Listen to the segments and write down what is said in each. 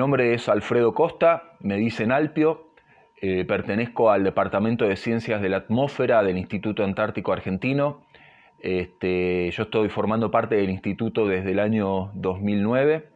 Mi nombre es Alfredo Costa, me dicen Alpio, eh, pertenezco al Departamento de Ciencias de la Atmósfera del Instituto Antártico Argentino. Este, yo estoy formando parte del instituto desde el año 2009.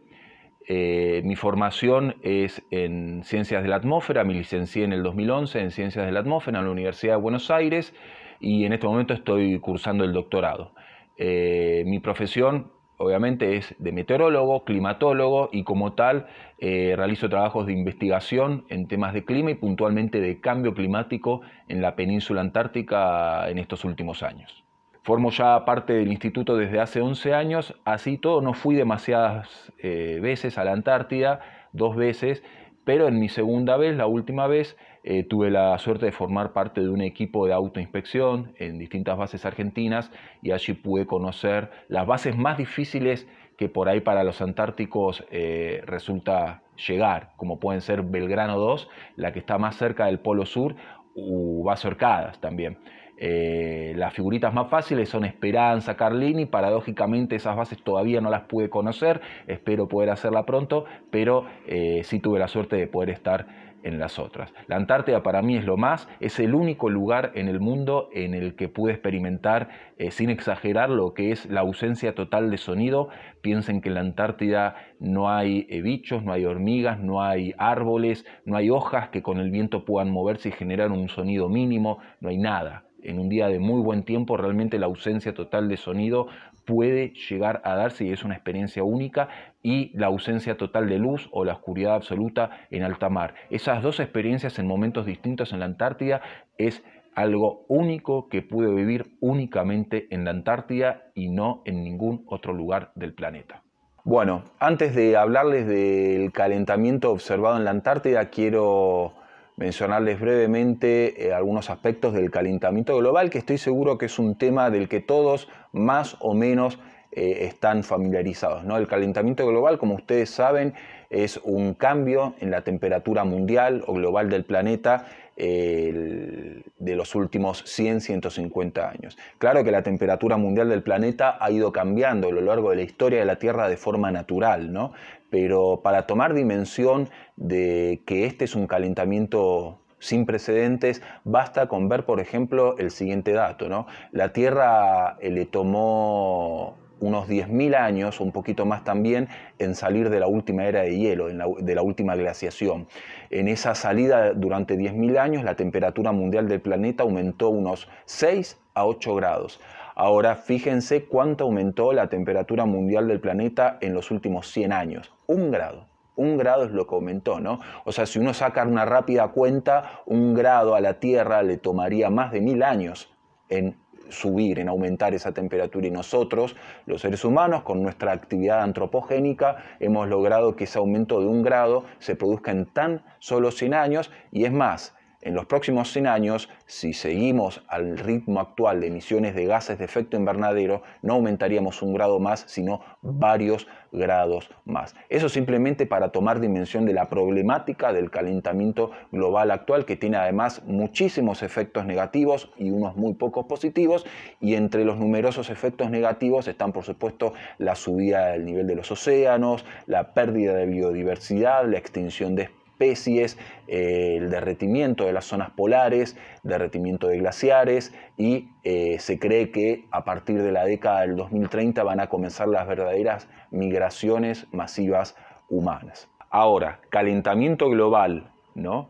Eh, mi formación es en Ciencias de la Atmósfera, me licencié en el 2011 en Ciencias de la Atmósfera en la Universidad de Buenos Aires y en este momento estoy cursando el doctorado. Eh, mi profesión obviamente es de meteorólogo, climatólogo y como tal eh, realizo trabajos de investigación en temas de clima y puntualmente de cambio climático en la península antártica en estos últimos años. Formo ya parte del instituto desde hace 11 años, así todo no fui demasiadas eh, veces a la Antártida, dos veces, pero en mi segunda vez, la última vez, eh, tuve la suerte de formar parte de un equipo de autoinspección en distintas bases argentinas y allí pude conocer las bases más difíciles que por ahí para los antárticos eh, resulta llegar, como pueden ser Belgrano 2, la que está más cerca del Polo Sur, u Orcadas también. Eh, las figuritas más fáciles son Esperanza, Carlini, paradójicamente esas bases todavía no las pude conocer, espero poder hacerla pronto, pero eh, sí tuve la suerte de poder estar en las otras. La Antártida para mí es lo más, es el único lugar en el mundo en el que pude experimentar, eh, sin exagerar, lo que es la ausencia total de sonido. Piensen que en la Antártida no hay bichos, no hay hormigas, no hay árboles, no hay hojas que con el viento puedan moverse y generar un sonido mínimo, no hay nada en un día de muy buen tiempo, realmente la ausencia total de sonido puede llegar a darse y es una experiencia única, y la ausencia total de luz o la oscuridad absoluta en alta mar. Esas dos experiencias en momentos distintos en la Antártida es algo único que pude vivir únicamente en la Antártida y no en ningún otro lugar del planeta. Bueno, antes de hablarles del calentamiento observado en la Antártida, quiero mencionarles brevemente eh, algunos aspectos del calentamiento global, que estoy seguro que es un tema del que todos más o menos eh, están familiarizados. ¿no? El calentamiento global, como ustedes saben, es un cambio en la temperatura mundial o global del planeta de los últimos 100, 150 años. Claro que la temperatura mundial del planeta ha ido cambiando a lo largo de la historia de la Tierra de forma natural, ¿no? pero para tomar dimensión de que este es un calentamiento sin precedentes, basta con ver, por ejemplo, el siguiente dato. La Tierra eh, le tomó unos 10.000 años, un poquito más también, en salir de la última era de hielo, de la última glaciación. En esa salida durante 10.000 años, la temperatura mundial del planeta aumentó unos 6 a 8 grados. Ahora, fíjense cuánto aumentó la temperatura mundial del planeta en los últimos 100 años. Un grado. Un grado es lo que aumentó, ¿no? O sea, si uno saca una rápida cuenta, un grado a la Tierra le tomaría más de mil años en subir, en aumentar esa temperatura y nosotros, los seres humanos, con nuestra actividad antropogénica, hemos logrado que ese aumento de un grado se produzca en tan solo 100 años y es más, en los próximos 100 años, si seguimos al ritmo actual de emisiones de gases de efecto invernadero, no aumentaríamos un grado más, sino varios grados más. Eso simplemente para tomar dimensión de la problemática del calentamiento global actual, que tiene además muchísimos efectos negativos y unos muy pocos positivos, y entre los numerosos efectos negativos están por supuesto la subida del nivel de los océanos, la pérdida de biodiversidad, la extinción de especies, especies, eh, el derretimiento de las zonas polares, derretimiento de glaciares y eh, se cree que a partir de la década del 2030 van a comenzar las verdaderas migraciones masivas humanas. Ahora, calentamiento global,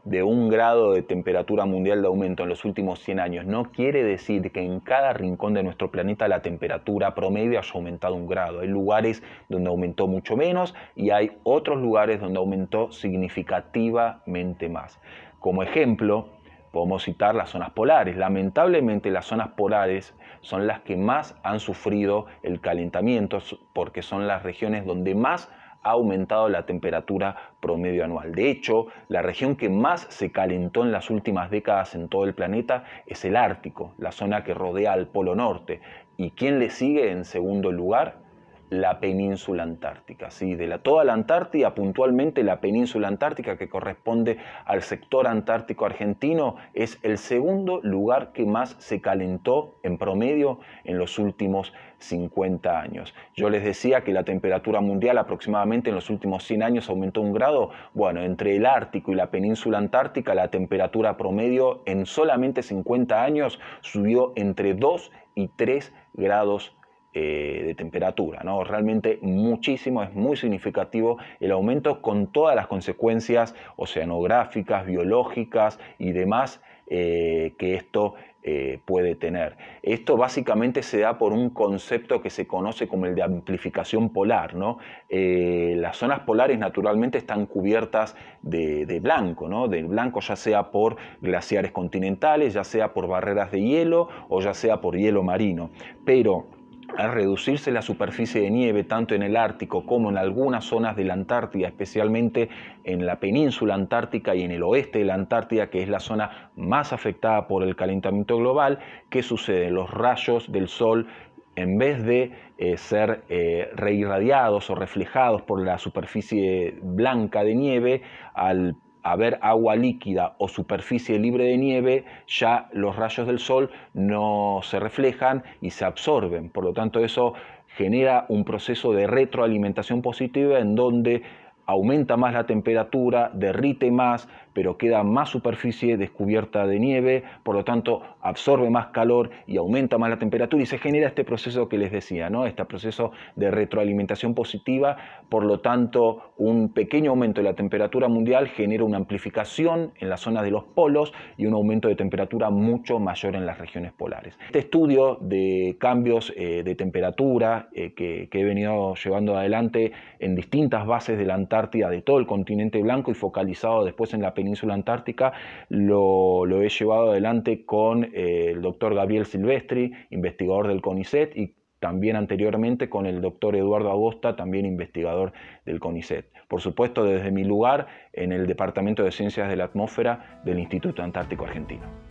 de un grado de temperatura mundial de aumento en los últimos 100 años no quiere decir que en cada rincón de nuestro planeta la temperatura promedio haya aumentado un grado. Hay lugares donde aumentó mucho menos y hay otros lugares donde aumentó significativamente más. Como ejemplo, podemos citar las zonas polares. Lamentablemente las zonas polares son las que más han sufrido el calentamiento porque son las regiones donde más ha aumentado la temperatura promedio anual. De hecho, la región que más se calentó en las últimas décadas en todo el planeta es el Ártico, la zona que rodea al Polo Norte. ¿Y quién le sigue en segundo lugar? la península antártica, ¿sí? de la, toda la Antártida, puntualmente la península antártica que corresponde al sector antártico argentino, es el segundo lugar que más se calentó en promedio en los últimos 50 años. Yo les decía que la temperatura mundial aproximadamente en los últimos 100 años aumentó un grado. Bueno, entre el Ártico y la península antártica, la temperatura promedio en solamente 50 años subió entre 2 y 3 grados eh, de temperatura, ¿no? Realmente muchísimo, es muy significativo el aumento con todas las consecuencias oceanográficas, biológicas y demás eh, que esto eh, puede tener. Esto básicamente se da por un concepto que se conoce como el de amplificación polar. ¿no? las zonas polares naturalmente están cubiertas de, blanco, del blanco ya sea por glaciares continentales, ya sea por barreras de hielo o ya sea por hielo marino. Pero al reducirse la superficie de nieve tanto en el Ártico como en algunas zonas de la Antártida, especialmente en la península antártica y en el oeste de la Antártida, que es la zona más afectada por el calentamiento global, ¿qué sucede? Los rayos del sol en vez de eh, ser eh, reirradiados o reflejados por la superficie blanca de nieve, al haber agua líquida o superficie libre de nieve, ya los rayos del sol no se reflejan y se absorben. Por lo tanto, eso genera un proceso de retroalimentación positiva en donde aumenta más la temperatura, derrite más, pero queda más superficie descubierta de nieve, por lo tanto absorbe más calor y aumenta más la temperatura y se genera este proceso que les decía, ¿no? este proceso de retroalimentación positiva, por lo tanto un pequeño aumento de la temperatura mundial genera una amplificación en la zona de los polos y un aumento de temperatura mucho mayor en las regiones polares. Este estudio de cambios eh, de temperatura eh, que, he venido llevando adelante en distintas bases de la Antártida, de todo el continente blanco y focalizado después en la península, península antártica, lo, he llevado adelante con eh, el doctor Gabriel Silvestri, investigador del CONICET, y también anteriormente con el doctor Eduardo Agosta, también investigador del CONICET. Por supuesto, desde mi lugar en el Departamento de Ciencias de la Atmósfera del Instituto Antártico Argentino.